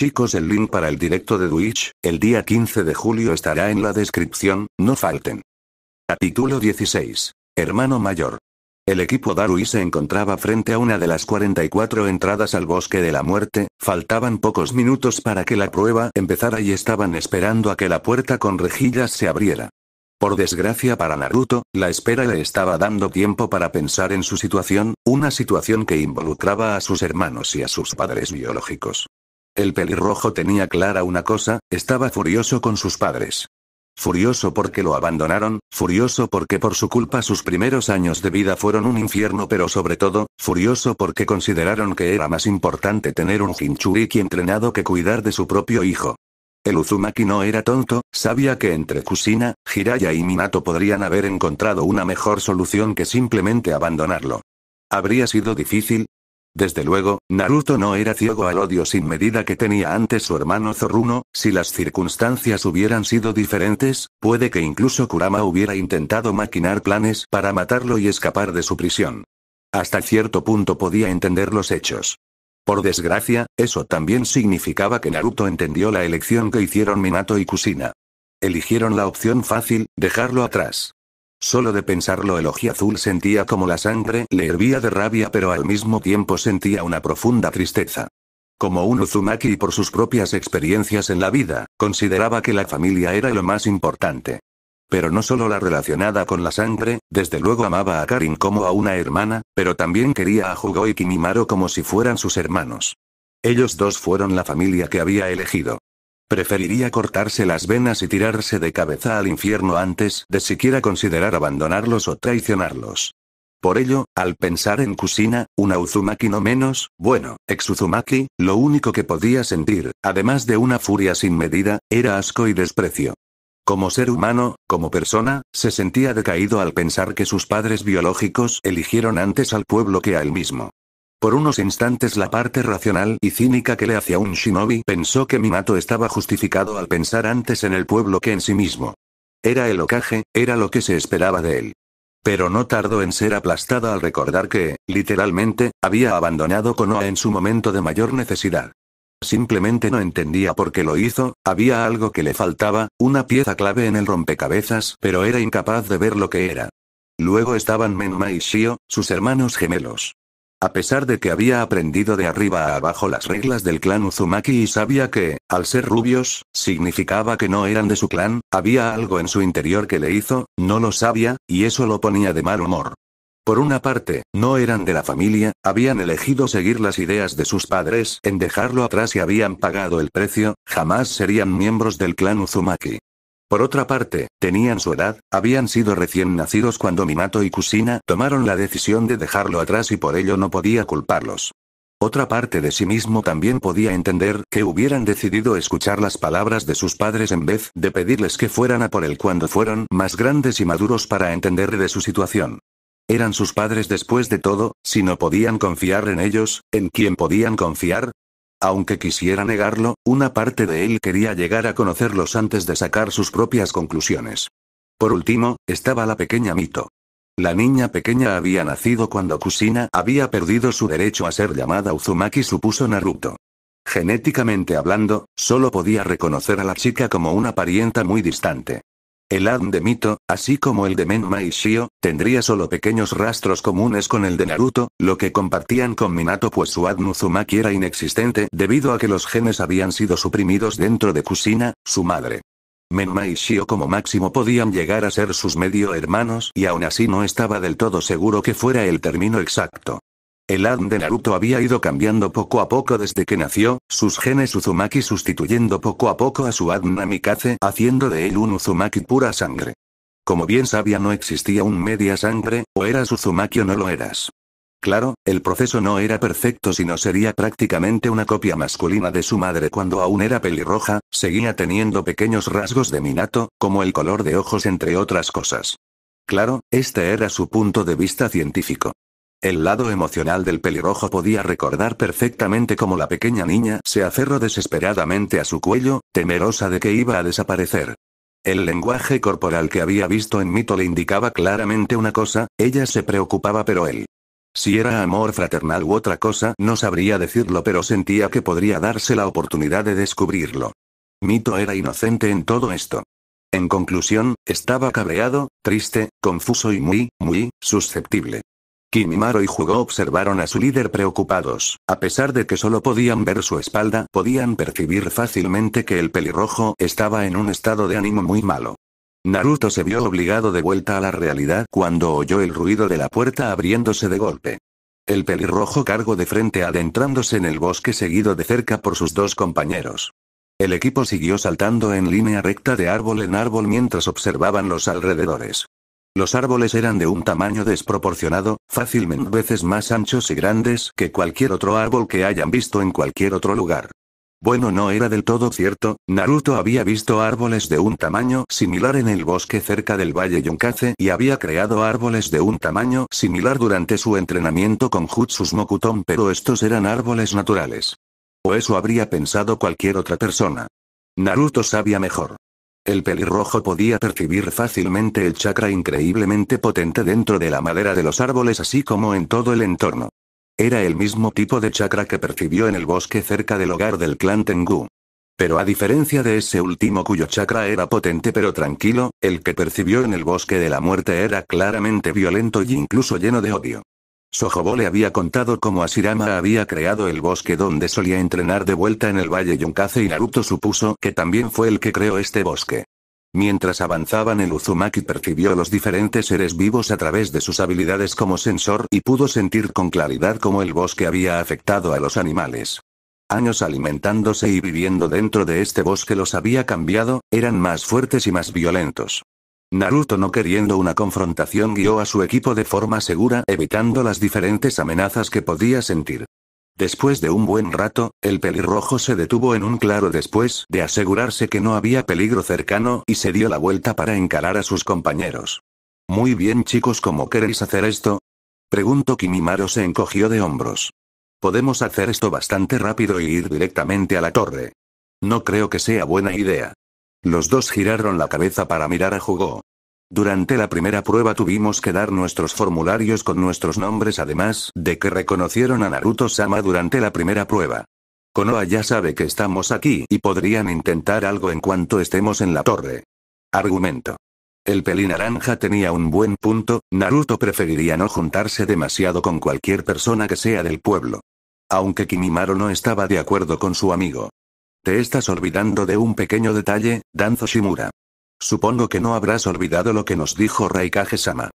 Chicos, el link para el directo de Twitch, el día 15 de julio estará en la descripción, no falten. Capítulo 16. Hermano mayor. El equipo Darui se encontraba frente a una de las 44 entradas al bosque de la muerte, faltaban pocos minutos para que la prueba empezara y estaban esperando a que la puerta con rejillas se abriera. Por desgracia para Naruto, la espera le estaba dando tiempo para pensar en su situación, una situación que involucraba a sus hermanos y a sus padres biológicos. El pelirrojo tenía clara una cosa, estaba furioso con sus padres. Furioso porque lo abandonaron, furioso porque por su culpa sus primeros años de vida fueron un infierno pero sobre todo, furioso porque consideraron que era más importante tener un Jinchuriki entrenado que cuidar de su propio hijo. El Uzumaki no era tonto, sabía que entre Kusina, Hiraya y Minato podrían haber encontrado una mejor solución que simplemente abandonarlo. ¿Habría sido difícil? Desde luego, Naruto no era ciego al odio sin medida que tenía antes su hermano Zoruno, si las circunstancias hubieran sido diferentes, puede que incluso Kurama hubiera intentado maquinar planes para matarlo y escapar de su prisión. Hasta cierto punto podía entender los hechos. Por desgracia, eso también significaba que Naruto entendió la elección que hicieron Minato y Kusina. Eligieron la opción fácil, dejarlo atrás. Solo de pensarlo el azul sentía como la sangre le hervía de rabia pero al mismo tiempo sentía una profunda tristeza. Como un Uzumaki por sus propias experiencias en la vida, consideraba que la familia era lo más importante pero no solo la relacionada con la sangre, desde luego amaba a Karin como a una hermana, pero también quería a Jugo y Kimimaro como si fueran sus hermanos. Ellos dos fueron la familia que había elegido. Preferiría cortarse las venas y tirarse de cabeza al infierno antes de siquiera considerar abandonarlos o traicionarlos. Por ello, al pensar en Kusina, una Uzumaki no menos, bueno, ex Uzumaki, lo único que podía sentir, además de una furia sin medida, era asco y desprecio. Como ser humano, como persona, se sentía decaído al pensar que sus padres biológicos eligieron antes al pueblo que a él mismo. Por unos instantes la parte racional y cínica que le hacía un shinobi pensó que Minato estaba justificado al pensar antes en el pueblo que en sí mismo. Era el ocaje, era lo que se esperaba de él. Pero no tardó en ser aplastada al recordar que, literalmente, había abandonado Konoha en su momento de mayor necesidad. Simplemente no entendía por qué lo hizo, había algo que le faltaba, una pieza clave en el rompecabezas, pero era incapaz de ver lo que era. Luego estaban Menma y Shio, sus hermanos gemelos. A pesar de que había aprendido de arriba a abajo las reglas del clan Uzumaki y sabía que, al ser rubios, significaba que no eran de su clan, había algo en su interior que le hizo, no lo sabía, y eso lo ponía de mal humor. Por una parte, no eran de la familia, habían elegido seguir las ideas de sus padres en dejarlo atrás y habían pagado el precio, jamás serían miembros del clan Uzumaki. Por otra parte, tenían su edad, habían sido recién nacidos cuando Minato y Kusina tomaron la decisión de dejarlo atrás y por ello no podía culparlos. Otra parte de sí mismo también podía entender que hubieran decidido escuchar las palabras de sus padres en vez de pedirles que fueran a por él cuando fueron más grandes y maduros para entender de su situación. Eran sus padres después de todo, si no podían confiar en ellos, ¿en quién podían confiar? Aunque quisiera negarlo, una parte de él quería llegar a conocerlos antes de sacar sus propias conclusiones. Por último, estaba la pequeña Mito. La niña pequeña había nacido cuando Kusina había perdido su derecho a ser llamada Uzumaki, supuso Naruto. Genéticamente hablando, solo podía reconocer a la chica como una parienta muy distante. El ADN de Mito, así como el de Menma y Shio, tendría solo pequeños rastros comunes con el de Naruto, lo que compartían con Minato pues su Uzumaki era inexistente debido a que los genes habían sido suprimidos dentro de Kusina, su madre. Menma y Shio como máximo podían llegar a ser sus medio hermanos y aún así no estaba del todo seguro que fuera el término exacto. El ADN de Naruto había ido cambiando poco a poco desde que nació, sus genes Uzumaki sustituyendo poco a poco a su ADN Namikaze, haciendo de él un Uzumaki pura sangre. Como bien sabía no existía un media sangre, o eras Uzumaki o no lo eras. Claro, el proceso no era perfecto sino sería prácticamente una copia masculina de su madre cuando aún era pelirroja, seguía teniendo pequeños rasgos de Minato, como el color de ojos entre otras cosas. Claro, este era su punto de vista científico. El lado emocional del pelirrojo podía recordar perfectamente cómo la pequeña niña se aferró desesperadamente a su cuello, temerosa de que iba a desaparecer. El lenguaje corporal que había visto en Mito le indicaba claramente una cosa, ella se preocupaba pero él. Si era amor fraternal u otra cosa, no sabría decirlo pero sentía que podría darse la oportunidad de descubrirlo. Mito era inocente en todo esto. En conclusión, estaba cabreado, triste, confuso y muy, muy, susceptible. Kimimaro y Jugo observaron a su líder preocupados. A pesar de que solo podían ver su espalda, podían percibir fácilmente que el pelirrojo estaba en un estado de ánimo muy malo. Naruto se vio obligado de vuelta a la realidad cuando oyó el ruido de la puerta abriéndose de golpe. El pelirrojo cargó de frente adentrándose en el bosque seguido de cerca por sus dos compañeros. El equipo siguió saltando en línea recta de árbol en árbol mientras observaban los alrededores. Los árboles eran de un tamaño desproporcionado, fácilmente veces más anchos y grandes que cualquier otro árbol que hayan visto en cualquier otro lugar. Bueno, no era del todo cierto, Naruto había visto árboles de un tamaño similar en el bosque cerca del valle Yonkaze y había creado árboles de un tamaño similar durante su entrenamiento con Jutsus Mokuton, pero estos eran árboles naturales. O eso habría pensado cualquier otra persona. Naruto sabía mejor. El pelirrojo podía percibir fácilmente el chakra increíblemente potente dentro de la madera de los árboles así como en todo el entorno. Era el mismo tipo de chakra que percibió en el bosque cerca del hogar del clan Tengu. Pero a diferencia de ese último cuyo chakra era potente pero tranquilo, el que percibió en el bosque de la muerte era claramente violento y incluso lleno de odio. Sojobo le había contado cómo Asirama había creado el bosque donde solía entrenar de vuelta en el valle Yonkaze y Naruto supuso que también fue el que creó este bosque. Mientras avanzaban el Uzumaki percibió los diferentes seres vivos a través de sus habilidades como sensor y pudo sentir con claridad cómo el bosque había afectado a los animales. Años alimentándose y viviendo dentro de este bosque los había cambiado, eran más fuertes y más violentos. Naruto no queriendo una confrontación guió a su equipo de forma segura evitando las diferentes amenazas que podía sentir. Después de un buen rato, el pelirrojo se detuvo en un claro después de asegurarse que no había peligro cercano y se dio la vuelta para encarar a sus compañeros. Muy bien chicos, ¿cómo queréis hacer esto? Preguntó Kimimaro se encogió de hombros. Podemos hacer esto bastante rápido y ir directamente a la torre. No creo que sea buena idea. Los dos giraron la cabeza para mirar a Jugó. Durante la primera prueba tuvimos que dar nuestros formularios con nuestros nombres además de que reconocieron a Naruto Sama durante la primera prueba. Konoha ya sabe que estamos aquí y podrían intentar algo en cuanto estemos en la torre. Argumento. El peli naranja tenía un buen punto, Naruto preferiría no juntarse demasiado con cualquier persona que sea del pueblo. Aunque Kimimaro no estaba de acuerdo con su amigo. Te estás olvidando de un pequeño detalle, Danzo Shimura. Supongo que no habrás olvidado lo que nos dijo Raikage-sama.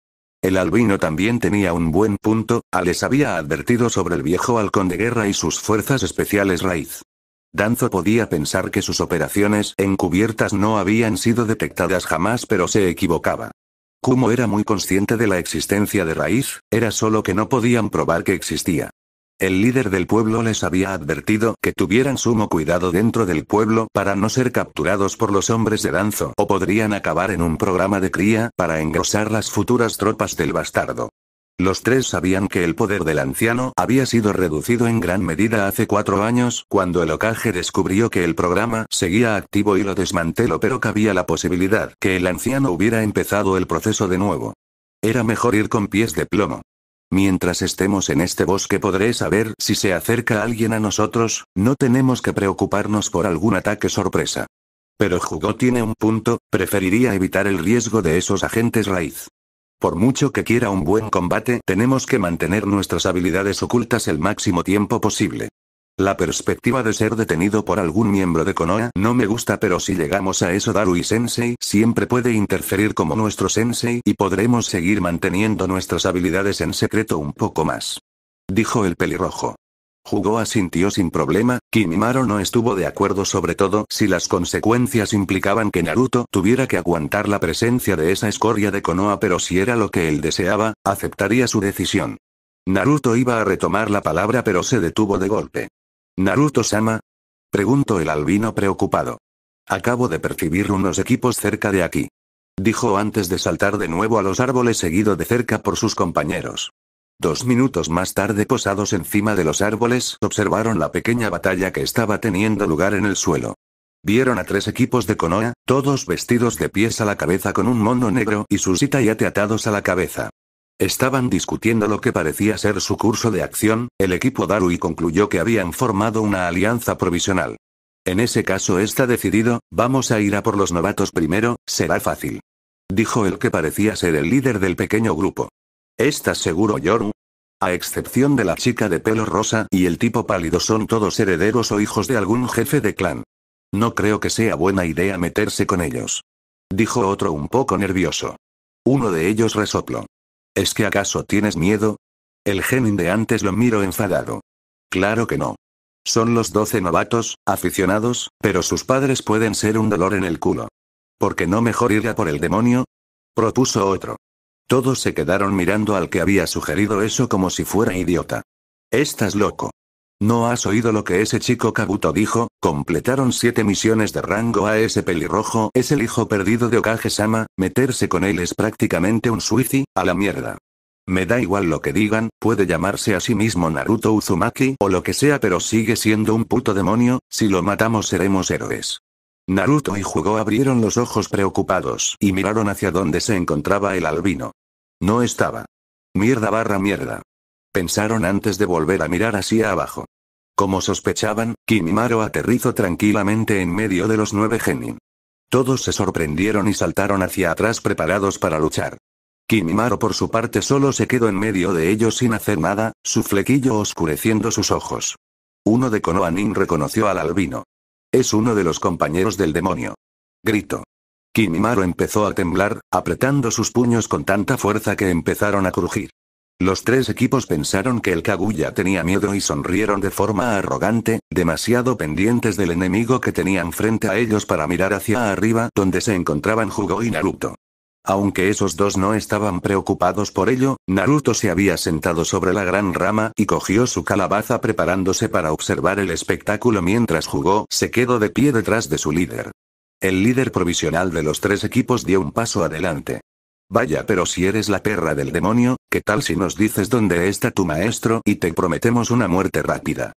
El albino también tenía un buen punto, A les había advertido sobre el viejo halcón de guerra y sus fuerzas especiales raíz. Danzo podía pensar que sus operaciones encubiertas no habían sido detectadas jamás pero se equivocaba. Kumo era muy consciente de la existencia de raíz, era solo que no podían probar que existía. El líder del pueblo les había advertido que tuvieran sumo cuidado dentro del pueblo para no ser capturados por los hombres de Danzo o podrían acabar en un programa de cría para engrosar las futuras tropas del bastardo. Los tres sabían que el poder del anciano había sido reducido en gran medida hace cuatro años, cuando el ocaje descubrió que el programa seguía activo y lo desmanteló, pero cabía la posibilidad que el anciano hubiera empezado el proceso de nuevo. Era mejor ir con pies de plomo. Mientras estemos en este bosque podré saber si se acerca alguien a nosotros, no tenemos que preocuparnos por algún ataque sorpresa. Pero Jugó tiene un punto, preferiría evitar el riesgo de esos agentes raíz. Por mucho que quiera un buen combate, tenemos que mantener nuestras habilidades ocultas el máximo tiempo posible. La perspectiva de ser detenido por algún miembro de Konoha no me gusta pero si llegamos a eso Darui-sensei siempre puede interferir como nuestro sensei y podremos seguir manteniendo nuestras habilidades en secreto un poco más. Dijo el pelirrojo. Jugó asintió sin problema, Kimimaro no estuvo de acuerdo sobre todo si las consecuencias implicaban que Naruto tuviera que aguantar la presencia de esa escoria de Konoha pero si era lo que él deseaba, aceptaría su decisión. Naruto iba a retomar la palabra pero se detuvo de golpe. ¿Naruto-sama? Preguntó el albino preocupado. Acabo de percibir unos equipos cerca de aquí. Dijo antes de saltar de nuevo a los árboles seguido de cerca por sus compañeros. Dos minutos más tarde posados encima de los árboles observaron la pequeña batalla que estaba teniendo lugar en el suelo. Vieron a tres equipos de Konoha, todos vestidos de pies a la cabeza con un mono negro y sus itayate atados a la cabeza. Estaban discutiendo lo que parecía ser su curso de acción, el equipo y concluyó que habían formado una alianza provisional. En ese caso está decidido, vamos a ir a por los novatos primero, será fácil. Dijo el que parecía ser el líder del pequeño grupo. ¿Estás seguro, Yoru? A excepción de la chica de pelo rosa y el tipo pálido son todos herederos o hijos de algún jefe de clan. No creo que sea buena idea meterse con ellos. Dijo otro un poco nervioso. Uno de ellos resopló. ¿Es que acaso tienes miedo? El genin de antes lo miro enfadado. Claro que no. Son los doce novatos, aficionados, pero sus padres pueden ser un dolor en el culo. ¿Por qué no mejor ir a por el demonio? Propuso otro. Todos se quedaron mirando al que había sugerido eso como si fuera idiota. Estás loco. ¿No has oído lo que ese chico Kabuto dijo? Completaron siete misiones de rango a ese pelirrojo. Es el hijo perdido de Okage-sama, meterse con él es prácticamente un suicidio, a la mierda. Me da igual lo que digan, puede llamarse a sí mismo Naruto Uzumaki o lo que sea pero sigue siendo un puto demonio, si lo matamos seremos héroes. Naruto y Jugo abrieron los ojos preocupados y miraron hacia donde se encontraba el albino. No estaba. Mierda barra mierda pensaron antes de volver a mirar hacia abajo. Como sospechaban, Kimimaro aterrizó tranquilamente en medio de los nueve genin. Todos se sorprendieron y saltaron hacia atrás preparados para luchar. Kimimaro por su parte solo se quedó en medio de ellos sin hacer nada, su flequillo oscureciendo sus ojos. Uno de Konoanin reconoció al albino. Es uno de los compañeros del demonio. Grito. Kimimaro empezó a temblar, apretando sus puños con tanta fuerza que empezaron a crujir. Los tres equipos pensaron que el Kaguya tenía miedo y sonrieron de forma arrogante, demasiado pendientes del enemigo que tenían frente a ellos para mirar hacia arriba donde se encontraban Jugo y Naruto. Aunque esos dos no estaban preocupados por ello, Naruto se había sentado sobre la gran rama y cogió su calabaza preparándose para observar el espectáculo mientras Jugo se quedó de pie detrás de su líder. El líder provisional de los tres equipos dio un paso adelante. Vaya, pero si eres la perra del demonio, ¿qué tal si nos dices dónde está tu maestro y te prometemos una muerte rápida?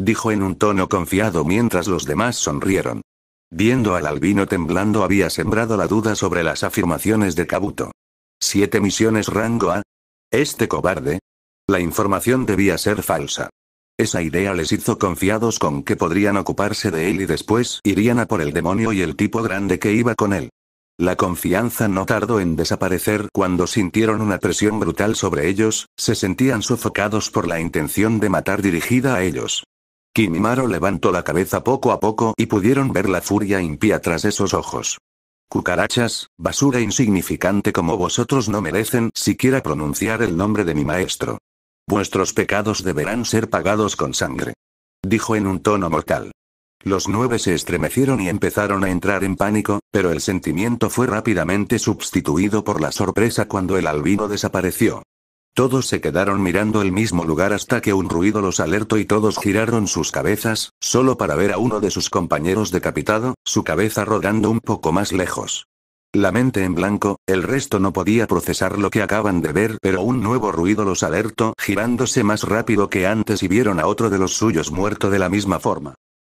Dijo en un tono confiado mientras los demás sonrieron. Viendo al albino temblando había sembrado la duda sobre las afirmaciones de Kabuto. Siete misiones rango A. Este cobarde. La información debía ser falsa. Esa idea les hizo confiados con que podrían ocuparse de él y después irían a por el demonio y el tipo grande que iba con él. La confianza no tardó en desaparecer cuando sintieron una presión brutal sobre ellos, se sentían sofocados por la intención de matar dirigida a ellos. Kimimaro levantó la cabeza poco a poco y pudieron ver la furia impía tras esos ojos. Cucarachas, basura insignificante como vosotros no merecen siquiera pronunciar el nombre de mi maestro. Vuestros pecados deberán ser pagados con sangre. Dijo en un tono mortal. Los nueve se estremecieron y empezaron a entrar en pánico, pero el sentimiento fue rápidamente sustituido por la sorpresa cuando el albino desapareció. Todos se quedaron mirando el mismo lugar hasta que un ruido los alertó y todos giraron sus cabezas, solo para ver a uno de sus compañeros decapitado, su cabeza rodando un poco más lejos. La mente en blanco, el resto no podía procesar lo que acaban de ver, pero un nuevo ruido los alertó, girándose más rápido que antes y vieron a otro de los suyos muerto de la misma forma.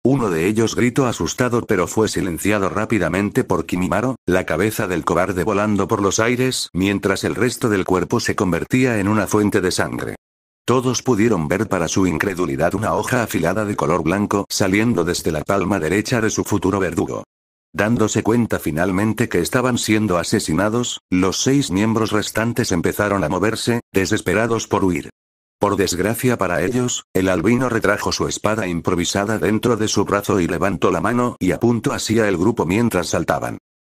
Uno de ellos gritó asustado pero fue silenciado rápidamente por Kimimaro, la cabeza del cobarde volando por los aires mientras el resto del cuerpo se convertía en una fuente de sangre. Todos pudieron ver para su incredulidad una hoja afilada de color blanco saliendo desde la palma derecha de su futuro verdugo. Dándose cuenta finalmente que estaban siendo asesinados, los seis miembros restantes empezaron a moverse, desesperados por huir. Por desgracia para ellos, el albino retrajo su espada improvisada dentro de su brazo y levantó la mano y apuntó hacia el grupo mientras saltaban.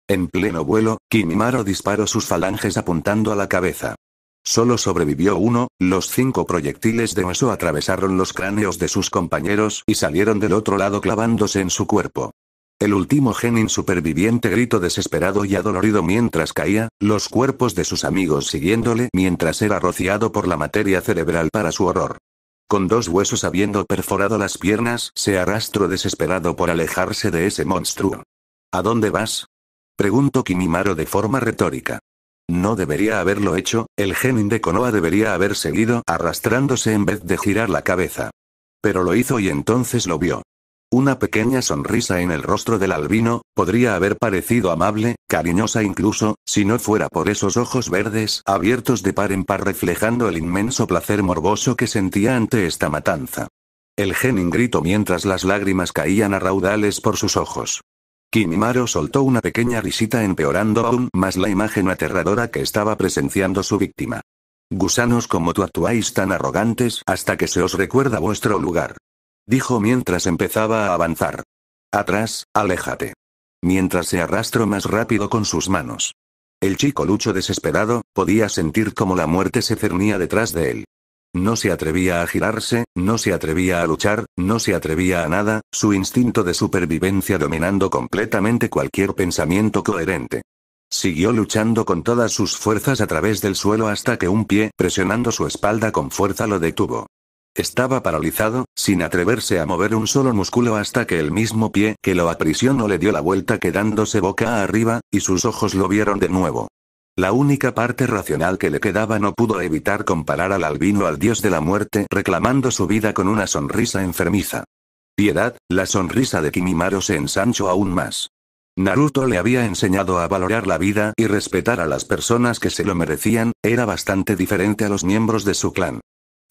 En pleno vuelo, Kimimaro disparó sus falanges apuntando a la cabeza. Solo sobrevivió uno, los cinco proyectiles de hueso atravesaron los cráneos de sus compañeros y salieron del otro lado clavándose en su cuerpo. El último genin superviviente gritó desesperado y adolorido mientras caía, los cuerpos de sus amigos siguiéndole mientras era rociado por la materia cerebral para su horror. Con dos huesos habiendo perforado las piernas, se arrastró desesperado por alejarse de ese monstruo. ¿A dónde vas? Preguntó Kimimaro de forma retórica. No debería haberlo hecho, el genin de Konoha debería haber seguido arrastrándose en vez de girar la cabeza. Pero lo hizo y entonces lo vio. Una pequeña sonrisa en el rostro del albino, podría haber parecido amable, cariñosa incluso, si no fuera por esos ojos verdes abiertos de par en par reflejando el inmenso placer morboso que sentía ante esta matanza. El genin gritó mientras las lágrimas caían a raudales por sus ojos. Kimimaro soltó una pequeña risita empeorando aún más la imagen aterradora que estaba presenciando su víctima. Gusanos como tú actuáis tan arrogantes hasta que se os recuerda vuestro lugar dijo mientras empezaba a avanzar. Atrás, aléjate. Mientras se arrastró más rápido con sus manos. El chico lucho desesperado, podía sentir como la muerte se cernía detrás de él. No se atrevía a girarse, no se atrevía a luchar, no se atrevía a nada, su instinto de supervivencia dominando completamente cualquier pensamiento coherente. Siguió luchando con todas sus fuerzas a través del suelo hasta que un pie, presionando su espalda con fuerza, lo detuvo. Estaba paralizado, sin atreverse a mover un solo músculo hasta que el mismo pie que lo aprisionó le dio la vuelta quedándose boca arriba, y sus ojos lo vieron de nuevo. La única parte racional que le quedaba no pudo evitar comparar al albino al dios de la muerte reclamando su vida con una sonrisa enfermiza. Piedad, la sonrisa de Kimimaro se ensanchó aún más. Naruto le había enseñado a valorar la vida y respetar a las personas que se lo merecían, era bastante diferente a los miembros de su clan.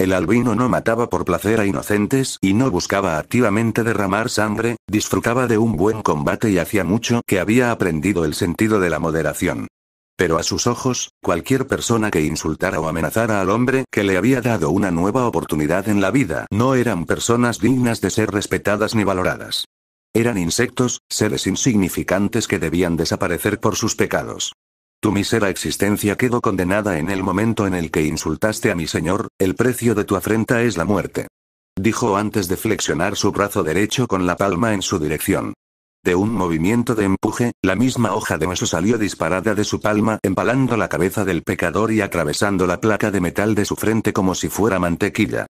El albino no mataba por placer a inocentes y no buscaba activamente derramar sangre, disfrutaba de un buen combate y hacía mucho que había aprendido el sentido de la moderación. Pero a sus ojos, cualquier persona que insultara o amenazara al hombre que le había dado una nueva oportunidad en la vida no eran personas dignas de ser respetadas ni valoradas. Eran insectos, seres insignificantes que debían desaparecer por sus pecados. Tu misera existencia quedó condenada en el momento en el que insultaste a mi señor, el precio de tu afrenta es la muerte. Dijo antes de flexionar su brazo derecho con la palma en su dirección. De un movimiento de empuje, la misma hoja de hueso salió disparada de su palma, empalando la cabeza del pecador y atravesando la placa de metal de su frente como si fuera mantequilla.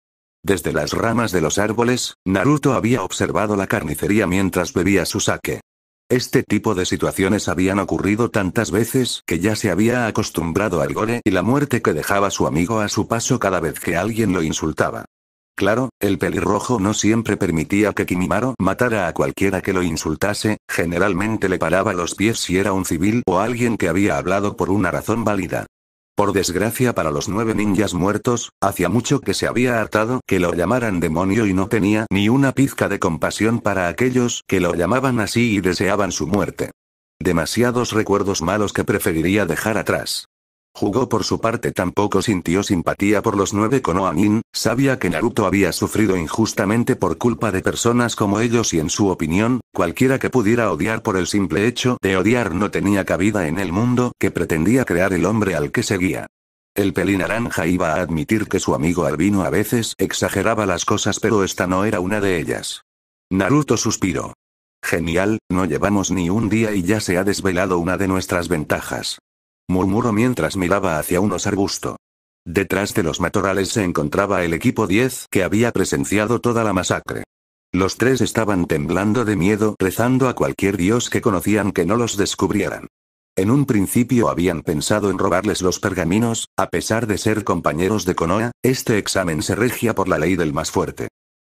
Desde las ramas de los árboles, Naruto había observado la carnicería mientras bebía su sake. Este tipo de situaciones habían ocurrido tantas veces que ya se había acostumbrado al gore y la muerte que dejaba su amigo a su paso cada vez que alguien lo insultaba. Claro, el pelirrojo no siempre permitía que Kimimaro matara a cualquiera que lo insultase, generalmente le paraba los pies si era un civil o alguien que había hablado por una razón válida. Por desgracia para los nueve ninjas muertos, hacía mucho que se había hartado que lo llamaran demonio y no tenía ni una pizca de compasión para aquellos que lo llamaban así y deseaban su muerte. Demasiados recuerdos malos que preferiría dejar atrás. Jugó por su parte tampoco sintió simpatía por los nueve Oanin, sabía que Naruto había sufrido injustamente por culpa de personas como ellos y en su opinión, cualquiera que pudiera odiar por el simple hecho de odiar no tenía cabida en el mundo que pretendía crear el hombre al que seguía. El peli naranja iba a admitir que su amigo albino a veces exageraba las cosas pero esta no era una de ellas. Naruto suspiró. Genial, no llevamos ni un día y ya se ha desvelado una de nuestras ventajas murmuró mientras miraba hacia unos arbustos. Detrás de los matorrales se encontraba el equipo 10 que había presenciado toda la masacre. Los tres estaban temblando de miedo, rezando a cualquier dios que conocían que no los descubrieran. En un principio habían pensado en robarles los pergaminos, a pesar de ser compañeros de Conoa. este examen se regía por la ley del más fuerte.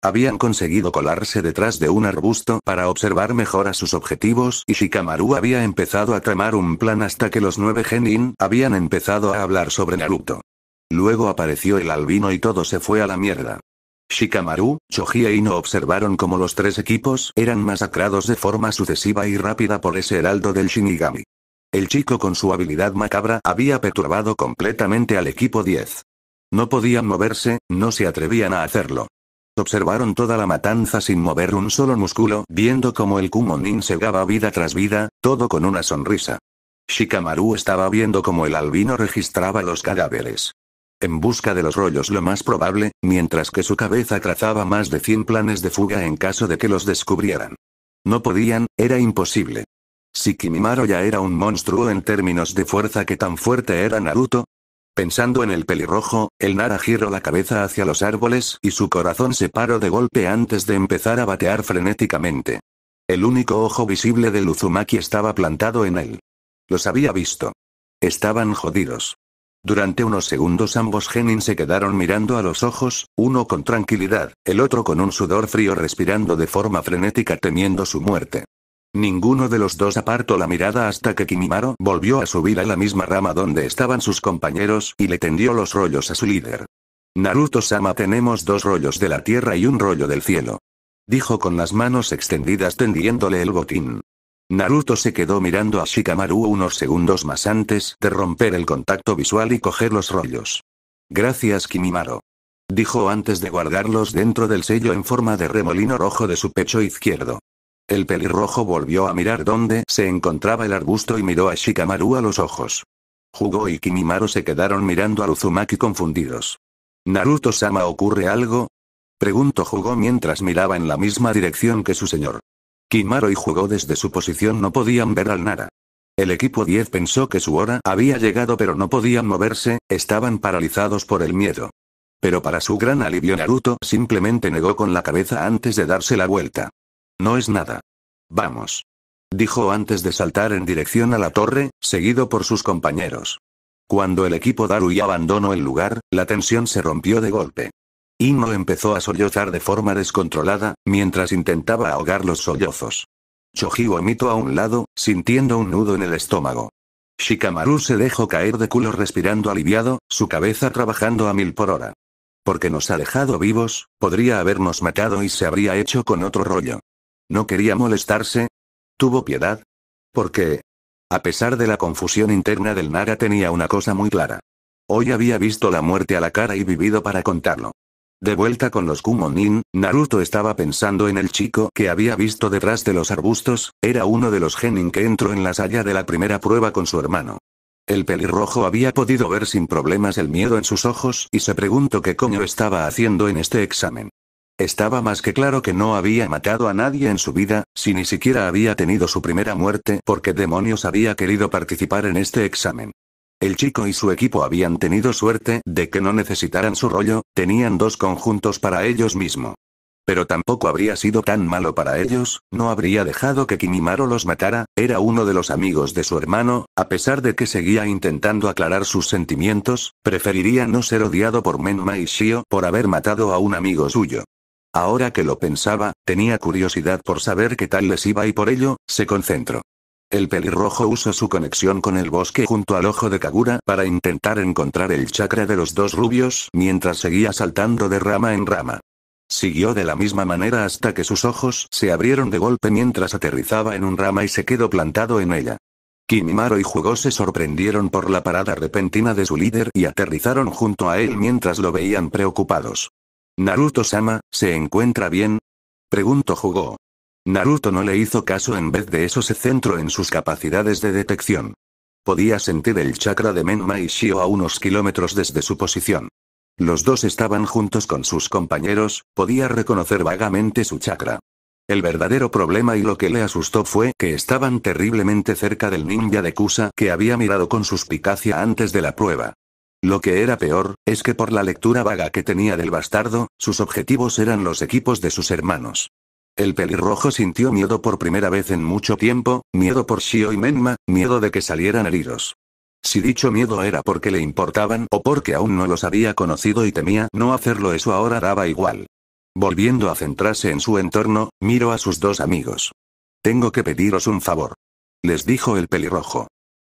Habían conseguido colarse detrás de un arbusto para observar mejor a sus objetivos y Shikamaru había empezado a tramar un plan hasta que los nueve genin habían empezado a hablar sobre Naruto. Luego apareció el albino y todo se fue a la mierda. Shikamaru, Choji e Ino observaron como los tres equipos eran masacrados de forma sucesiva y rápida por ese heraldo del Shinigami. El chico con su habilidad macabra había perturbado completamente al equipo 10. No podían moverse, no se atrevían a hacerlo. Observaron toda la matanza sin mover un solo músculo, viendo cómo el Kumonin segaba vida tras vida, todo con una sonrisa. Shikamaru estaba viendo cómo el albino registraba los cadáveres. En busca de los rollos lo más probable, mientras que su cabeza trazaba más de 100 planes de fuga en caso de que los descubrieran. No podían, era imposible. Si Kimimaro ya era un monstruo en términos de fuerza que tan fuerte era Naruto, Pensando en el pelirrojo, el Nara giró la cabeza hacia los árboles y su corazón se paró de golpe antes de empezar a batear frenéticamente. El único ojo visible de Luzumaki estaba plantado en él. Los había visto. Estaban jodidos. Durante unos segundos ambos genin se quedaron mirando a los ojos, uno con tranquilidad, el otro con un sudor frío respirando de forma frenética temiendo su muerte. Ninguno de los dos apartó la mirada hasta que Kimimaro volvió a subir a la misma rama donde estaban sus compañeros y le tendió los rollos a su líder. Naruto-sama tenemos dos rollos de la tierra y un rollo del cielo. Dijo con las manos extendidas tendiéndole el botín. Naruto se quedó mirando a Shikamaru unos segundos más antes de romper el contacto visual y coger los rollos. Gracias Kimimaro. Dijo antes de guardarlos dentro del sello en forma de remolino rojo de su pecho izquierdo. El pelirrojo volvió a mirar dónde se encontraba el arbusto y miró a Shikamaru a los ojos. Jugo y Kimimaro se quedaron mirando a Uzumaki confundidos. ¿Naruto-sama ocurre algo? Preguntó Jugo mientras miraba en la misma dirección que su señor. Kimaro y Jugo desde su posición no podían ver al Nara. El equipo 10 pensó que su hora había llegado pero no podían moverse, estaban paralizados por el miedo. Pero para su gran alivio Naruto simplemente negó con la cabeza antes de darse la vuelta. No es nada. Vamos. Dijo antes de saltar en dirección a la torre, seguido por sus compañeros. Cuando el equipo Darui abandonó el lugar, la tensión se rompió de golpe. Ino empezó a sollozar de forma descontrolada, mientras intentaba ahogar los sollozos. Choji vomitó a un lado, sintiendo un nudo en el estómago. Shikamaru se dejó caer de culo respirando aliviado, su cabeza trabajando a mil por hora. Porque nos ha dejado vivos, podría habernos matado y se habría hecho con otro rollo. No quería molestarse. Tuvo piedad. Porque, a pesar de la confusión interna del Nara tenía una cosa muy clara. Hoy había visto la muerte a la cara y vivido para contarlo. De vuelta con los Kumonin, Naruto estaba pensando en el chico que había visto detrás de los arbustos, era uno de los genin que entró en la saya de la primera prueba con su hermano. El pelirrojo había podido ver sin problemas el miedo en sus ojos y se preguntó qué coño estaba haciendo en este examen. Estaba más que claro que no había matado a nadie en su vida, si ni siquiera había tenido su primera muerte porque demonios había querido participar en este examen. El chico y su equipo habían tenido suerte de que no necesitaran su rollo, tenían dos conjuntos para ellos mismos. Pero tampoco habría sido tan malo para ellos, no habría dejado que Kimimaro los matara, era uno de los amigos de su hermano, a pesar de que seguía intentando aclarar sus sentimientos, preferiría no ser odiado por Menma y Shio por haber matado a un amigo suyo. Ahora que lo pensaba, tenía curiosidad por saber qué tal les iba y por ello, se concentró. El pelirrojo usó su conexión con el bosque junto al ojo de Kagura para intentar encontrar el chakra de los dos rubios mientras seguía saltando de rama en rama. Siguió de la misma manera hasta que sus ojos se abrieron de golpe mientras aterrizaba en un rama y se quedó plantado en ella. Kimimaro y Jugo se sorprendieron por la parada repentina de su líder y aterrizaron junto a él mientras lo veían preocupados. Naruto-sama, ¿se encuentra bien? Preguntó Jugó. Naruto no le hizo caso en vez de eso se centró en sus capacidades de detección. Podía sentir el chakra de Menma y Shio a unos kilómetros desde su posición. Los dos estaban juntos con sus compañeros, podía reconocer vagamente su chakra. El verdadero problema y lo que le asustó fue que estaban terriblemente cerca del ninja de Kusa que había mirado con suspicacia antes de la prueba. Lo que era peor, es que por la lectura vaga que tenía del bastardo, sus objetivos eran los equipos de sus hermanos. El pelirrojo sintió miedo por primera vez en mucho tiempo, miedo por Shio y Menma, miedo de que salieran heridos. Si dicho miedo era porque le importaban o porque aún no los había conocido y temía no hacerlo, eso ahora daba igual. Volviendo a centrarse en su entorno, miró a sus dos amigos. Tengo que pediros un favor. Les dijo el pelirrojo.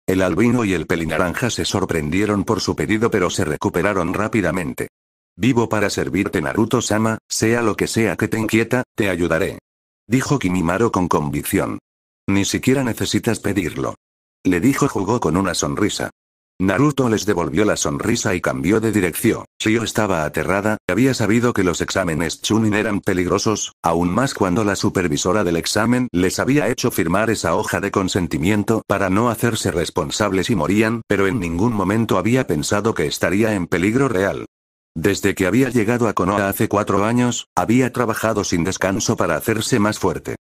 El albino y el pelinaranja se sorprendieron por su pedido pero se recuperaron rápidamente. Vivo para servirte Naruto-sama, sea lo que sea que te inquieta, te ayudaré. Dijo Kimimaro con convicción. Ni siquiera necesitas pedirlo. Le dijo Jugo con una sonrisa. Naruto les devolvió la sonrisa y cambió de dirección. yo estaba aterrada, había sabido que los exámenes Chunin eran peligrosos, aún más cuando la supervisora del examen les había hecho firmar esa hoja de consentimiento para no hacerse responsables si morían, pero en ningún momento había pensado que estaría en peligro real. Desde que había llegado a Konoha hace cuatro años, había trabajado sin descanso para hacerse más fuerte.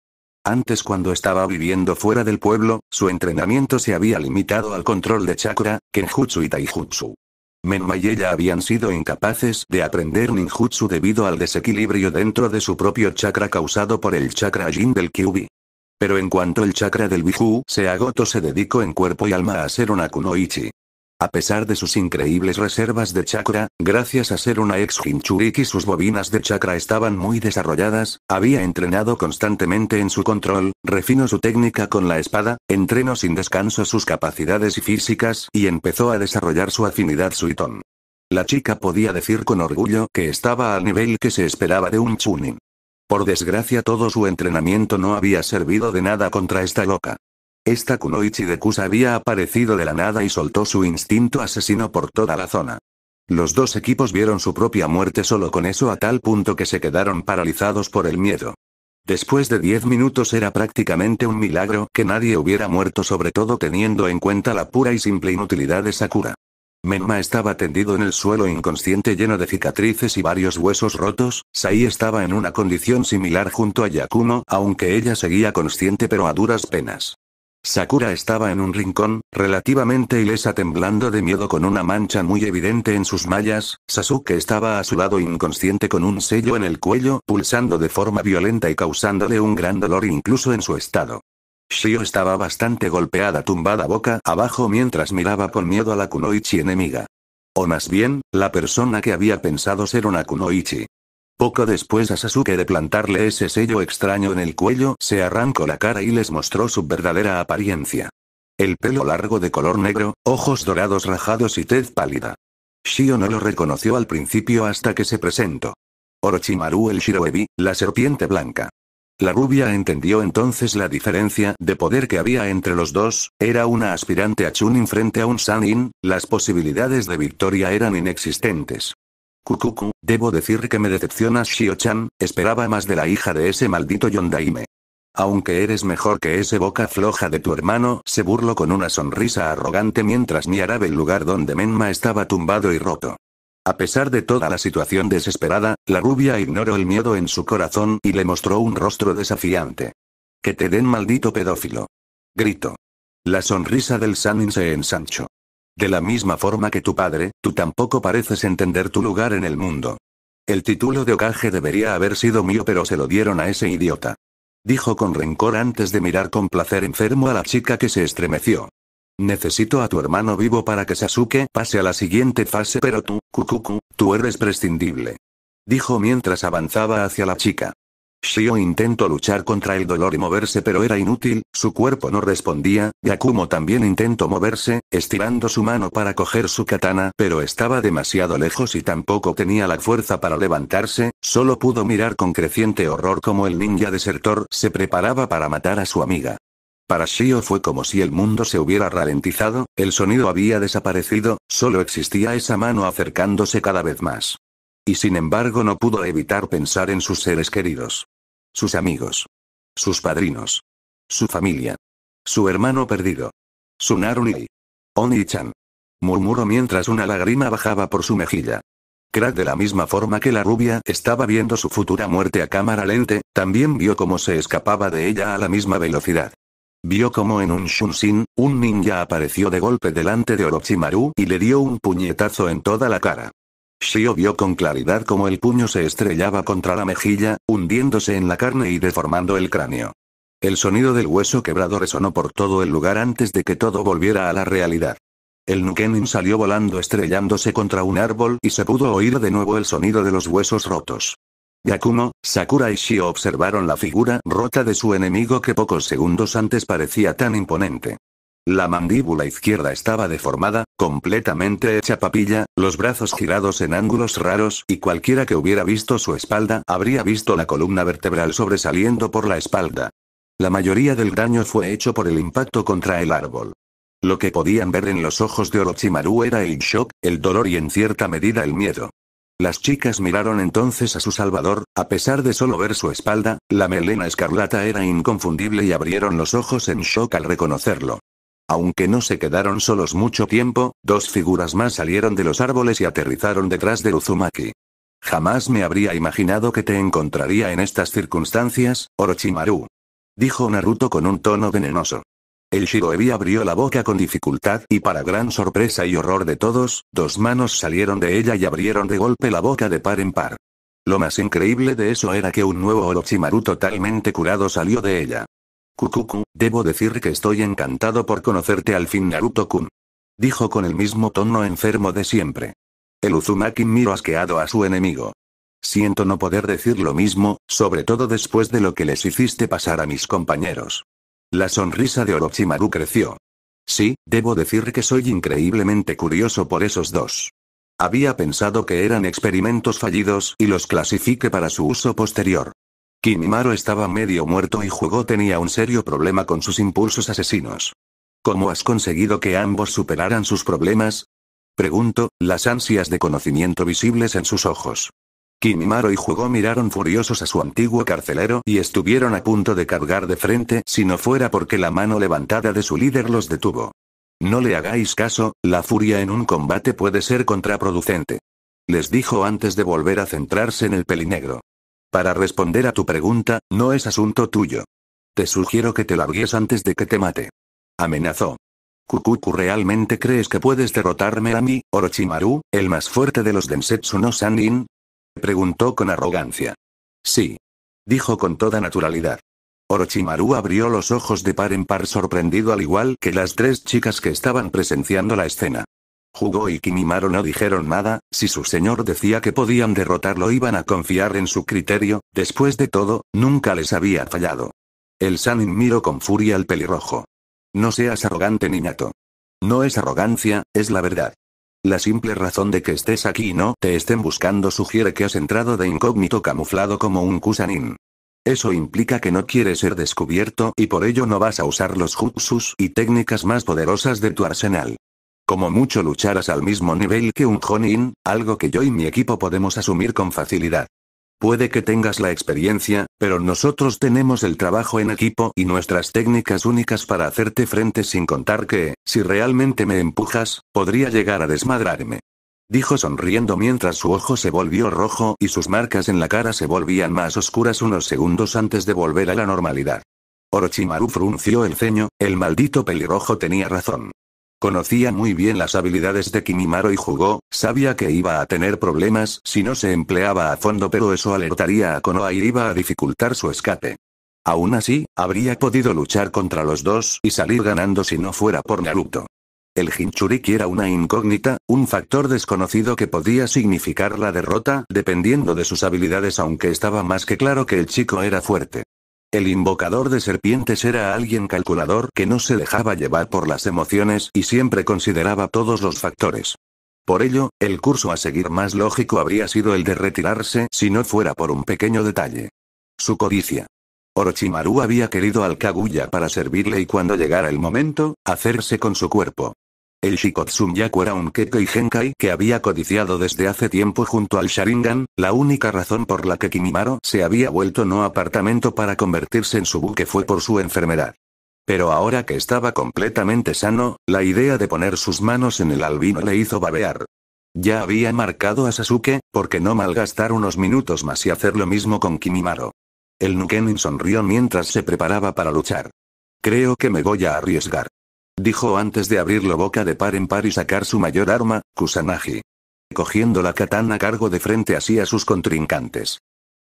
Antes cuando estaba viviendo fuera del pueblo, su entrenamiento se había limitado al control de chakra, kenjutsu y taijutsu. Menma y ella habían sido incapaces de aprender ninjutsu debido al desequilibrio dentro de su propio chakra causado por el chakra Jin del Kyubi. Pero en cuanto el chakra del Biju se agotó se dedicó en cuerpo y alma a ser un Akunoichi. A pesar de sus increíbles reservas de chakra, gracias a ser una ex Jinchuriki sus bobinas de chakra estaban muy desarrolladas, había entrenado constantemente en su control, refinó su técnica con la espada, entrenó sin descanso sus capacidades físicas y empezó a desarrollar su afinidad suitón. La chica podía decir con orgullo que estaba al nivel que se esperaba de un Chunin. Por desgracia todo su entrenamiento no había servido de nada contra esta loca. Esta Kunoichi de kusa había aparecido de la nada y soltó su instinto asesino por toda la zona. Los dos equipos vieron su propia muerte solo con eso a tal punto que se quedaron paralizados por el miedo. Después de 10 minutos era prácticamente un milagro que nadie hubiera muerto sobre todo teniendo en cuenta la pura y simple inutilidad de Sakura. Menma estaba tendido en el suelo inconsciente lleno de cicatrices y varios huesos rotos, Sai estaba en una condición similar junto a Yakuno, aunque ella seguía consciente pero a duras penas. Sakura estaba en un rincón, relativamente ilesa temblando de miedo con una mancha muy evidente en sus mallas, Sasuke estaba a su lado inconsciente con un sello en el cuello pulsando de forma violenta y causándole un gran dolor incluso en su estado. Shio estaba bastante golpeada tumbada boca abajo mientras miraba con miedo a la kunoichi enemiga. O más bien, la persona que había pensado ser una kunoichi. Poco después a Sasuke de plantarle ese sello extraño en el cuello, se arrancó la cara y les mostró su verdadera apariencia. El pelo largo de color negro, ojos dorados rajados y tez pálida. Shio no lo reconoció al principio hasta que se presentó. Orochimaru el Shiroebi, la serpiente blanca. La rubia entendió entonces la diferencia de poder que había entre los dos, era una aspirante a Chunin frente a un Sanin, las posibilidades de victoria eran inexistentes. Cucucu, debo decir que me decepcionas Shio-chan, esperaba más de la hija de ese maldito Yondaime. Aunque eres mejor que ese boca floja de tu hermano, se burló con una sonrisa arrogante mientras miraba el lugar donde Menma estaba tumbado y roto. A pesar de toda la situación desesperada, la rubia ignoró el miedo en su corazón y le mostró un rostro desafiante. Que te den maldito pedófilo. Grito. La sonrisa del Sanin se ensanchó. De la misma forma que tu padre, tú tampoco pareces entender tu lugar en el mundo. El título de Okage debería haber sido mío, pero se lo dieron a ese idiota. Dijo con rencor antes de mirar con placer enfermo a la chica que se estremeció. Necesito a tu hermano vivo para que Sasuke pase a la siguiente fase, pero tú, Kukuku, tú eres prescindible. Dijo mientras avanzaba hacia la chica. Shio intentó luchar contra el dolor y moverse pero era inútil, su cuerpo no respondía, Yakumo también intentó moverse, estirando su mano para coger su katana pero estaba demasiado lejos y tampoco tenía la fuerza para levantarse, solo pudo mirar con creciente horror como el ninja desertor se preparaba para matar a su amiga. Para Shio fue como si el mundo se hubiera ralentizado, el sonido había desaparecido, solo existía esa mano acercándose cada vez más. Y sin embargo no pudo evitar pensar en sus seres queridos sus amigos, sus padrinos, su familia, su hermano perdido, su Naruni, Oni-chan. Murmuró mientras una lágrima bajaba por su mejilla. Crack de la misma forma que la rubia estaba viendo su futura muerte a cámara lente, también vio cómo se escapaba de ella a la misma velocidad. Vio cómo en un shunshin, un ninja apareció de golpe delante de Orochimaru y le dio un puñetazo en toda la cara. Shio vio con claridad cómo el puño se estrellaba contra la mejilla, hundiéndose en la carne y deformando el cráneo. El sonido del hueso quebrado resonó por todo el lugar antes de que todo volviera a la realidad. El Nukenin salió volando estrellándose contra un árbol y se pudo oír de nuevo el sonido de los huesos rotos. Yakumo, Sakura y Shio observaron la figura rota de su enemigo que pocos segundos antes parecía tan imponente. La mandíbula izquierda estaba deformada, completamente hecha papilla, los brazos girados en ángulos raros y cualquiera que hubiera visto su espalda habría visto la columna vertebral sobresaliendo por la espalda. La mayoría del daño fue hecho por el impacto contra el árbol. Lo que podían ver en los ojos de Orochimaru era el shock, el dolor y en cierta medida el miedo. Las chicas miraron entonces a su salvador, a pesar de solo ver su espalda, la melena escarlata era inconfundible y abrieron los ojos en shock al reconocerlo. Aunque no se quedaron solos mucho tiempo, dos figuras más salieron de los árboles y aterrizaron detrás de Uzumaki. Jamás me habría imaginado que te encontraría en estas circunstancias, Orochimaru. Dijo Naruto con un tono venenoso. El Shiroebi abrió la boca con dificultad y para gran sorpresa y horror de todos, dos manos salieron de ella y abrieron de golpe la boca de par en par. Lo más increíble de eso era que un nuevo Orochimaru totalmente curado salió de ella. Kukuku, debo decir que estoy encantado por conocerte al fin Naruto-kun. Dijo con el mismo tono enfermo de siempre. El Uzumaki miró asqueado a su enemigo. Siento no poder decir lo mismo, sobre todo después de lo que les hiciste pasar a mis compañeros. La sonrisa de Orochimaru creció. Sí, debo decir que soy increíblemente curioso por esos dos. Había pensado que eran experimentos fallidos y los clasifique para su uso posterior. Kimimaro estaba medio muerto y Juego tenía un serio problema con sus impulsos asesinos. ¿Cómo has conseguido que ambos superaran sus problemas? Preguntó, las ansias de conocimiento visibles en sus ojos. Kimimaro y Juego miraron furiosos a su antiguo carcelero y estuvieron a punto de cargar de frente si no fuera porque la mano levantada de su líder los detuvo. No le hagáis caso, la furia en un combate puede ser contraproducente. Les dijo antes de volver a centrarse en el pelinegro. Para responder a tu pregunta, no es asunto tuyo. Te sugiero que te largues antes de que te mate. Amenazó. Kukuku ¿realmente crees que puedes derrotarme a mí, Orochimaru, el más fuerte de los Densetsu no Sanin? Preguntó con arrogancia. Sí. Dijo con toda naturalidad. Orochimaru abrió los ojos de par en par sorprendido al igual que las tres chicas que estaban presenciando la escena. Hugo y Kimimaro no dijeron nada, si su señor decía que podían derrotarlo iban a confiar en su criterio, después de todo, nunca les había fallado. El Sanin miró con furia al pelirrojo. No seas arrogante niñato. No es arrogancia, es la verdad. La simple razón de que estés aquí y no te estén buscando sugiere que has entrado de incógnito camuflado como un Kusanin. Eso implica que no quieres ser descubierto y por ello no vas a usar los jutsus y técnicas más poderosas de tu arsenal. Como mucho lucharás al mismo nivel que un Jonin, algo que yo y mi equipo podemos asumir con facilidad. Puede que tengas la experiencia, pero nosotros tenemos el trabajo en equipo y nuestras técnicas únicas para hacerte frente sin contar que, si realmente me empujas, podría llegar a desmadrarme. Dijo sonriendo mientras su ojo se volvió rojo y sus marcas en la cara se volvían más oscuras unos segundos antes de volver a la normalidad. Orochimaru frunció el ceño, el maldito pelirrojo tenía razón. Conocía muy bien las habilidades de Kimimaro y jugó, sabía que iba a tener problemas si no se empleaba a fondo pero eso alertaría a Konoha y iba a dificultar su escape. Aún así, habría podido luchar contra los dos y salir ganando si no fuera por Naruto. El Hinchuriki era una incógnita, un factor desconocido que podía significar la derrota dependiendo de sus habilidades aunque estaba más que claro que el chico era fuerte. El invocador de serpientes era alguien calculador que no se dejaba llevar por las emociones y siempre consideraba todos los factores. Por ello, el curso a seguir más lógico habría sido el de retirarse si no fuera por un pequeño detalle. Su codicia. Orochimaru había querido al Kaguya para servirle y cuando llegara el momento, hacerse con su cuerpo. El Shikotsumyaku era un kekkei Genkai que había codiciado desde hace tiempo junto al Sharingan, la única razón por la que Kimimaro se había vuelto no apartamento para convertirse en su buque fue por su enfermedad. Pero ahora que estaba completamente sano, la idea de poner sus manos en el albino le hizo babear. Ya había marcado a Sasuke, porque no malgastar unos minutos más y hacer lo mismo con Kimimaro? El Nukenin sonrió mientras se preparaba para luchar. Creo que me voy a arriesgar dijo antes de abrirlo boca de par en par y sacar su mayor arma, Kusanagi. Cogiendo la katana cargo de frente así a sus contrincantes.